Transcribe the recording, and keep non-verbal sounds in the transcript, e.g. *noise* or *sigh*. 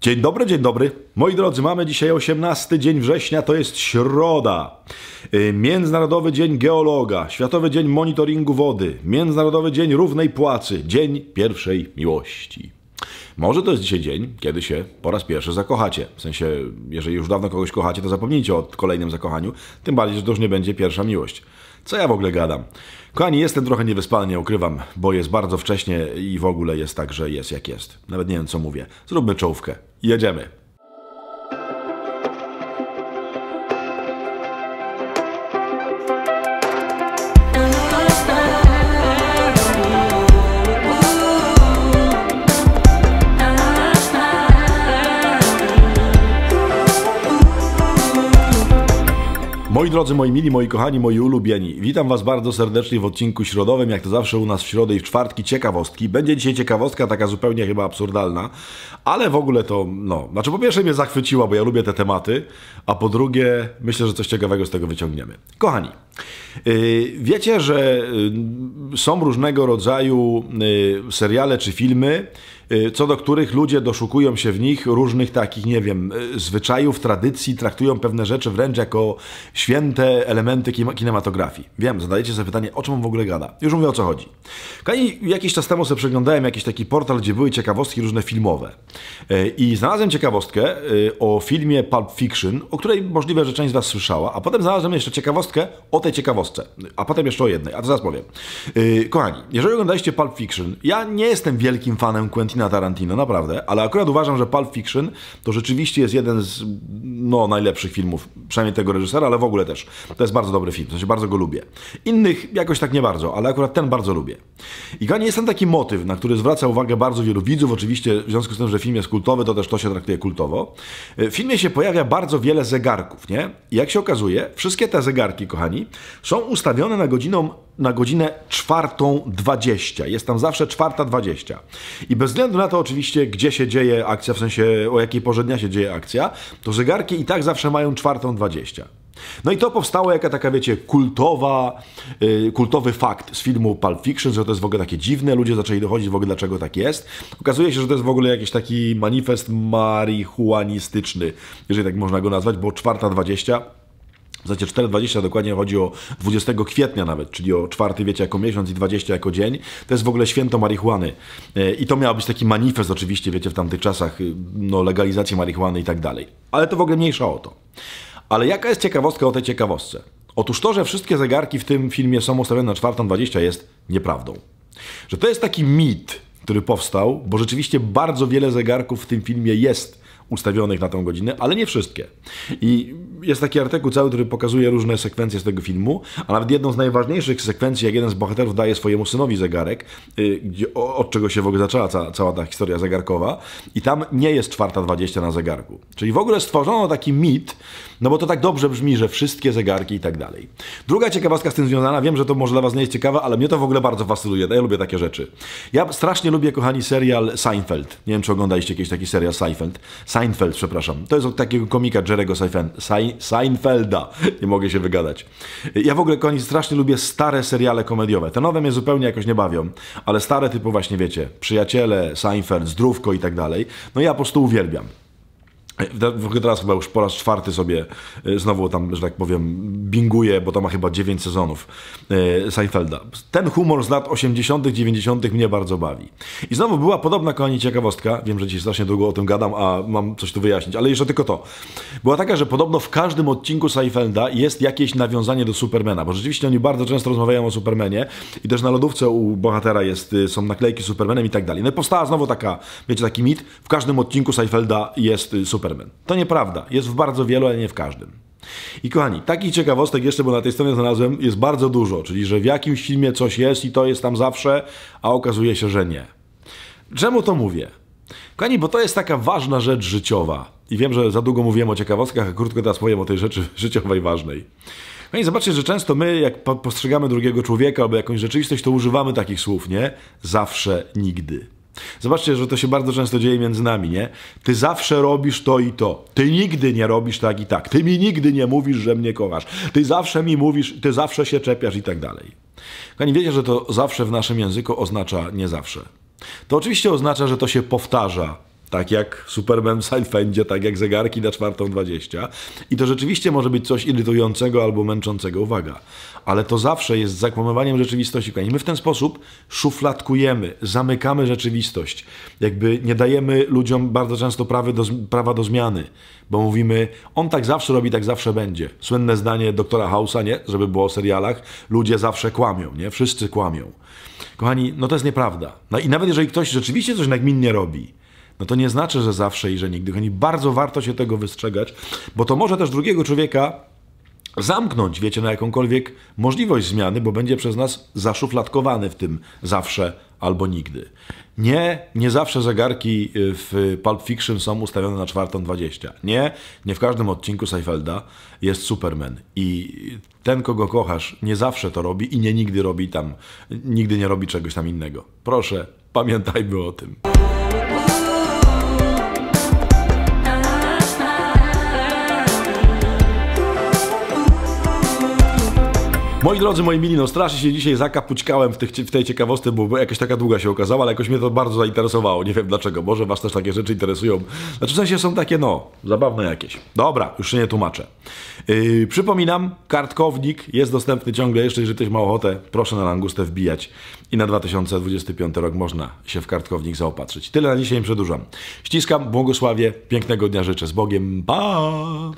Dzień dobry, dzień dobry. Moi drodzy, mamy dzisiaj 18 dzień września, to jest środa. Y, Międzynarodowy Dzień Geologa, Światowy Dzień Monitoringu Wody, Międzynarodowy Dzień Równej Płacy, Dzień Pierwszej Miłości. Może to jest dzisiaj dzień, kiedy się po raz pierwszy zakochacie. W sensie, jeżeli już dawno kogoś kochacie, to zapomnijcie o kolejnym zakochaniu, tym bardziej, że to już nie będzie pierwsza miłość. Co ja w ogóle gadam? Kochani, jestem trochę niewyspany, nie ukrywam, bo jest bardzo wcześnie i w ogóle jest tak, że jest jak jest. Nawet nie wiem, co mówię. Zróbmy czołówkę. Jedziemy. Moi drodzy, moi mili, moi kochani, moi ulubieni, witam Was bardzo serdecznie w odcinku środowym, jak to zawsze u nas w środę i w czwartki, ciekawostki. Będzie dzisiaj ciekawostka taka zupełnie chyba absurdalna, ale w ogóle to, no, znaczy po pierwsze mnie zachwyciła, bo ja lubię te tematy, a po drugie myślę, że coś ciekawego z tego wyciągniemy. Kochani, y, wiecie, że y, są różnego rodzaju y, seriale czy filmy, Y, co do których ludzie doszukują się w nich różnych takich, nie wiem, y, zwyczajów, tradycji, traktują pewne rzeczy wręcz jako święte elementy kinematografii. Wiem, zadajecie sobie pytanie, o czym on w ogóle gada. Już mówię o co chodzi. Kochani, jakiś czas temu sobie przeglądałem jakiś taki portal, gdzie były ciekawostki różne filmowe. Y, I znalazłem ciekawostkę o filmie Pulp Fiction, o której możliwe, że część z Was słyszała, a potem znalazłem jeszcze ciekawostkę o tej ciekawostce, a potem jeszcze o jednej, a to zaraz powiem. Kochani, jeżeli oglądaliście Pulp Fiction, ja nie jestem wielkim fanem Quentin na Tarantino, naprawdę, ale akurat uważam, że Pulp Fiction to rzeczywiście jest jeden z no, najlepszych filmów, przynajmniej tego reżysera, ale w ogóle też. To jest bardzo dobry film, w sensie bardzo go lubię. Innych jakoś tak nie bardzo, ale akurat ten bardzo lubię. I kochani, jest ten taki motyw, na który zwraca uwagę bardzo wielu widzów, oczywiście w związku z tym, że film jest kultowy, to też to się traktuje kultowo. E, w filmie się pojawia bardzo wiele zegarków, nie? I jak się okazuje, wszystkie te zegarki, kochani, są ustawione na godziną na godzinę 4.20. Jest tam zawsze 4.20. I bez względu na to oczywiście, gdzie się dzieje akcja, w sensie o jakiej porze dnia się dzieje akcja, to zegarki i tak zawsze mają 4.20. No i to powstało jaka taka, wiecie, kultowa, yy, kultowy fakt z filmu Pulp Fiction, że to jest w ogóle takie dziwne, ludzie zaczęli dochodzić w ogóle dlaczego tak jest. Okazuje się, że to jest w ogóle jakiś taki manifest marihuanistyczny, jeżeli tak można go nazwać, bo czwarta dwadzieścia w zasadzie 4.20 dokładnie chodzi o 20 kwietnia nawet, czyli o czwarty wiecie jako miesiąc i 20 jako dzień. To jest w ogóle święto marihuany. E, I to miał być taki manifest oczywiście, wiecie, w tamtych czasach, y, no legalizacji marihuany i tak dalej. Ale to w ogóle mniejsza o to. Ale jaka jest ciekawostka o tej ciekawostce? Otóż to, że wszystkie zegarki w tym filmie są ustawione na 4.20 jest nieprawdą. Że to jest taki mit, który powstał, bo rzeczywiście bardzo wiele zegarków w tym filmie jest ustawionych na tą godzinę, ale nie wszystkie. I jest taki artykuł cały, który pokazuje różne sekwencje z tego filmu, a nawet jedną z najważniejszych sekwencji, jak jeden z bohaterów daje swojemu synowi zegarek, y, gdzie, od czego się w ogóle zaczęła ca, cała ta historia zegarkowa i tam nie jest 4.20 na zegarku. Czyli w ogóle stworzono taki mit, no bo to tak dobrze brzmi, że wszystkie zegarki i tak dalej. Druga ciekawostka z tym związana, wiem, że to może dla was nie jest ciekawa, ale mnie to w ogóle bardzo fascynuje, no ja lubię takie rzeczy. Ja strasznie lubię, kochani, serial Seinfeld. Nie wiem, czy oglądaliście kiedyś taki serial Seinfeld. Seinfeld, przepraszam. To jest od takiego komika Jerego Seinfelda. Nie mogę się wygadać. Ja w ogóle, koni, strasznie lubię stare seriale komediowe. Te nowe mnie zupełnie jakoś nie bawią, ale stare typu właśnie, wiecie, Przyjaciele, Seinfeld, Zdrówko i tak dalej. No ja po prostu uwielbiam. W ogóle teraz chyba już po raz czwarty sobie e, znowu tam, że tak powiem, binguje, bo to ma chyba 9 sezonów e, Seinfelda. Ten humor z lat 80., 90. mnie bardzo bawi. I znowu była podobna, kochani, ciekawostka. Wiem, że dzisiaj strasznie długo o tym gadam, a mam coś tu wyjaśnić, ale jeszcze tylko to. Była taka, że podobno w każdym odcinku Seinfelda jest jakieś nawiązanie do Supermana, bo rzeczywiście oni bardzo często rozmawiają o Supermanie i też na lodówce u bohatera jest, y, są naklejki z Supermanem i tak dalej. No i powstała znowu taka, wiecie, taki mit. W każdym odcinku Seinfelda jest y, Superman. Superman. To nieprawda. Jest w bardzo wielu, ale nie w każdym. I kochani, takich ciekawostek jeszcze, bo na tej stronie znalazłem, jest bardzo dużo, czyli że w jakimś filmie coś jest i to jest tam zawsze, a okazuje się, że nie. Czemu to mówię? Kochani, bo to jest taka ważna rzecz życiowa. I wiem, że za długo mówiłem o ciekawostkach, a krótko teraz powiem o tej rzeczy *laughs* życiowej ważnej. Kochani, zobaczcie, że często my, jak postrzegamy drugiego człowieka albo jakąś rzeczywistość, to używamy takich słów, nie? Zawsze, nigdy. Zobaczcie, że to się bardzo często dzieje między nami, nie? Ty zawsze robisz to i to. Ty nigdy nie robisz tak i tak. Ty mi nigdy nie mówisz, że mnie kochasz. Ty zawsze mi mówisz, ty zawsze się czepiasz i tak dalej. Kochani, wiecie, że to zawsze w naszym języku oznacza nie zawsze. To oczywiście oznacza, że to się powtarza tak jak w Superman w Seinfeldzie, tak jak zegarki na czwartą 20. I to rzeczywiście może być coś irytującego albo męczącego, uwaga. Ale to zawsze jest zakłamowaniem rzeczywistości. kochani. my w ten sposób szufladkujemy, zamykamy rzeczywistość. Jakby nie dajemy ludziom bardzo często prawy do, prawa do zmiany, bo mówimy, on tak zawsze robi, tak zawsze będzie. Słynne zdanie doktora Hausa, nie? Żeby było o serialach, ludzie zawsze kłamią, nie? Wszyscy kłamią. Kochani, no to jest nieprawda. No I nawet jeżeli ktoś rzeczywiście coś nagminnie robi, no to nie znaczy, że zawsze i że nigdy. Oni bardzo warto się tego wystrzegać, bo to może też drugiego człowieka zamknąć, wiecie, na jakąkolwiek możliwość zmiany, bo będzie przez nas zaszufladkowany w tym zawsze albo nigdy. Nie, nie zawsze zegarki y, w Pulp Fiction są ustawione na czwartą Nie, nie w każdym odcinku Seifelda jest Superman i ten, kogo kochasz, nie zawsze to robi i nie nigdy robi tam, nigdy nie robi czegoś tam innego. Proszę, pamiętajmy o tym. Moi drodzy, moi mili, no strasznie się dzisiaj zakapućkałem w, tych, w tej ciekawostce, bo jakaś taka długa się okazała, ale jakoś mnie to bardzo zainteresowało. Nie wiem dlaczego, może was też takie rzeczy interesują. Znaczy w sensie są takie, no, zabawne jakieś. Dobra, już się nie tłumaczę. Yy, przypominam, kartkownik jest dostępny ciągle jeszcze, jeżeli ktoś ma ochotę, proszę na langustę wbijać. I na 2025 rok można się w kartkownik zaopatrzyć. Tyle na dzisiaj, przedłużam. Ściskam, błogosławie, pięknego dnia życzę. Z Bogiem, pa!